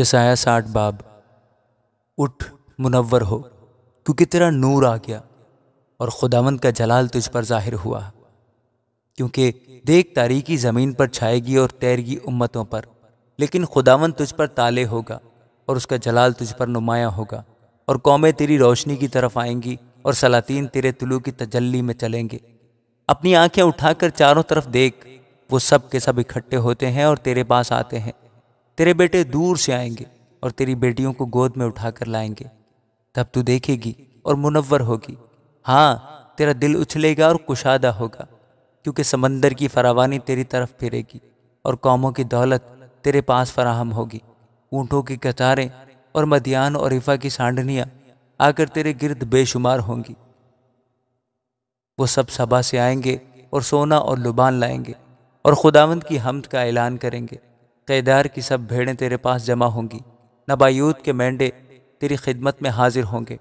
यसाया साठ बाब उठ मुनवर हो क्योंकि तेरा नूर आ गया और खुदावन का जलाल तुझ पर जाहिर हुआ क्योंकि देख तारीकी ज़मीन पर छाएगी और तैरगी उम्मतों पर लेकिन खुदावंद तुझ पर ताले होगा और उसका जलाल तुझ पर नुमाया होगा और कौमें तेरी रोशनी की तरफ आएंगी और सलातीन तेरे तुलू की तजल्ली में चलेंगे अपनी आंखें उठाकर चारों तरफ देख वो सब के सब इकट्ठे होते हैं और तेरे पास आते हैं तेरे बेटे दूर से आएंगे और तेरी बेटियों को गोद में उठाकर लाएंगे तब तू देखेगी और मुनवर होगी हाँ तेरा दिल उछलेगा और कुशादा होगा क्योंकि समंदर की फरावानी तेरी तरफ फिरेगी और कौमों की दौलत तेरे पास फराहम होगी ऊँटों की कतारें और मदियान और इफ़ा की सांडनियाँ आकर तेरे गिरद बेशुमार होंगी वो सब सबा से आएंगे और सोना और लुबान लाएंगे और खुदावंद की हमद का ऐलान करेंगे तयदार की सब भेड़ें तेरे पास जमा होंगी नबायूत के मेंढे तेरी खिदमत में हाजिर होंगे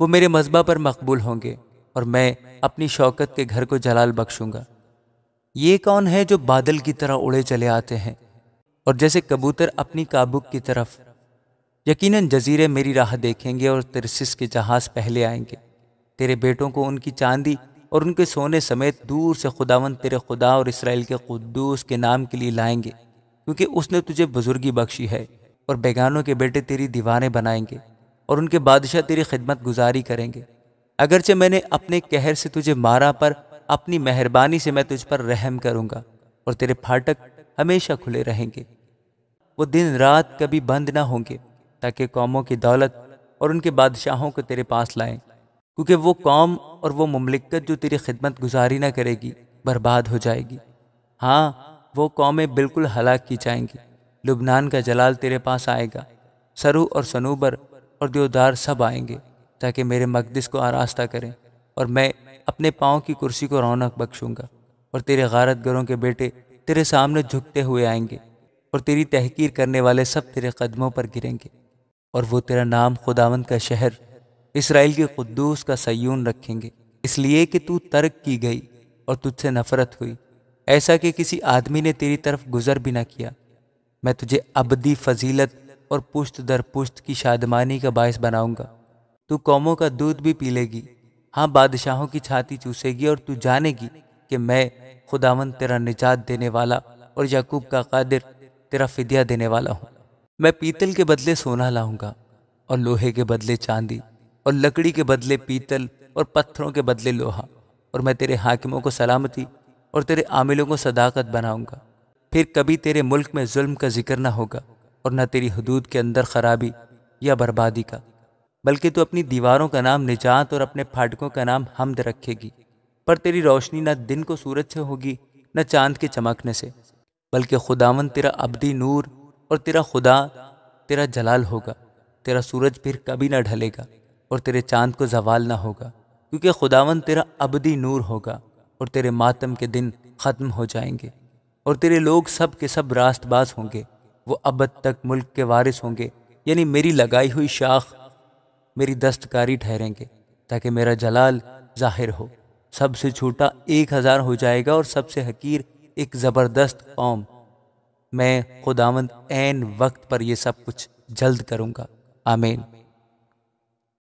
वो मेरे मजबा पर मकबूल होंगे और मैं अपनी शौकत के घर को जलाल बख्शूंगा ये कौन है जो बादल की तरह उड़े चले आते हैं और जैसे कबूतर अपनी काबुक की तरफ यकीनन जजीरे मेरी राह देखेंगे और तिरसिस के जहाज़ पहले आएंगे तेरे बेटों को उनकी चांदी और उनके सोने समेत दूर से खुदावन तेरे खुदा और इसराइल के खुदूस के नाम के लिए लाएंगे क्योंकि उसने तुझे बुजुर्गी बख्शी है और बेगानों के बेटे तेरी दीवाने बनाएंगे और उनके बादशाह तेरी खिदमत गुजारी करेंगे अगरचे मैंने अपने कहर से तुझे मारा पर अपनी मेहरबानी से मैं तुझ पर रहम करूँगा और तेरे फाटक हमेशा खुले रहेंगे वो दिन रात कभी बंद ना होंगे ताकि कौमों की दौलत और उनके बादशाहों को तेरे पास लाएं क्योंकि वो कौम और वो ममलिकत जो तेरी खिदमत गुजारी ना करेगी बर्बाद हो जाएगी हाँ वो कौमें बिल्कुल हलाक की जाएंगी लुबनान का जलाल तेरे पास आएगा सरू और सनूबर और देवदार सब आएंगे ताकि मेरे मकदस को आरास्ता करें और मैं अपने पाँव की कुर्सी को रौनक बख्शूंगा और तेरे गरों के बेटे तेरे सामने झुकते हुए आएंगे और तेरी तहकीर करने वाले सब तेरे कदमों पर गिरेंगे और वो तेरा नाम खुदावंद का शहर इसराइल के ख़ुदूस का सयून रखेंगे इसलिए कि तू तर्क की गई और तुझसे नफरत हुई ऐसा कि किसी आदमी ने तेरी तरफ गुजर भी ना किया मैं तुझे अबदी फजीलत और पुश्त दर पुश्त की शादमानी का बायस बनाऊंगा तू कौमों का दूध भी पी लेगी हाँ बादशाहों की छाती चूसेगी और तू जानेगी कि मैं खुदावन तेरा निजात देने वाला और याकूब का कादिर तेरा फिदिया देने वाला हूँ मैं पीतल के बदले सोना लाऊंगा और लोहे के बदले चांदी और लकड़ी के बदले पीतल और पत्थरों के बदले लोहा और मैं तेरे हाकिमों को सलामती और तेरे आमिलों को सदाकत बनाऊंगा फिर कभी तेरे मुल्क में जुल्म का जिक्र ना होगा और न तेरी हदूद के अंदर खराबी या बर्बादी का बल्कि तू अपनी दीवारों का नाम निजात और अपने फाटकों का नाम हमद रखेगी पर तेरी रोशनी न दिन को सूरज से होगी न चांद के चमकने से बल्कि खुदावन तेरा अबदी नूर और तेरा खुदा तेरा जलाल होगा तेरा सूरज फिर कभी ना ढलेगा और तेरे चांद को जवाल ना होगा क्योंकि खुदावन तेरा अबदी नूर होगा और तेरे मातम के दिन ख़त्म हो जाएंगे और तेरे लोग सब के सब रास्तबाज होंगे वो अब तक मुल्क के वारिस होंगे यानी मेरी लगाई हुई शाख मेरी दस्तकारी ठहरेंगे ताकि मेरा जलाल जाहिर हो सबसे छोटा एक हज़ार हो जाएगा और सबसे हकीर एक ज़बरदस्त कौम मैं खुदावंद एन वक्त पर यह सब कुछ जल्द करूँगा आमीन